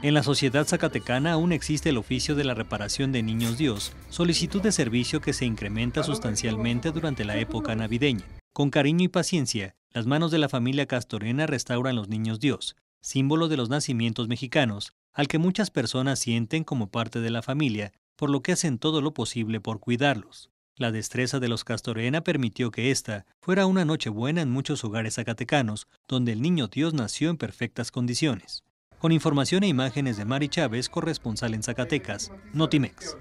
En la sociedad zacatecana aún existe el oficio de la reparación de niños Dios, solicitud de servicio que se incrementa sustancialmente durante la época navideña. Con cariño y paciencia, las manos de la familia castorena restauran los niños Dios, símbolo de los nacimientos mexicanos, al que muchas personas sienten como parte de la familia, por lo que hacen todo lo posible por cuidarlos. La destreza de los castorena permitió que esta fuera una noche buena en muchos hogares zacatecanos, donde el niño Dios nació en perfectas condiciones. Con información e imágenes de Mari Chávez, corresponsal en Zacatecas, Notimex.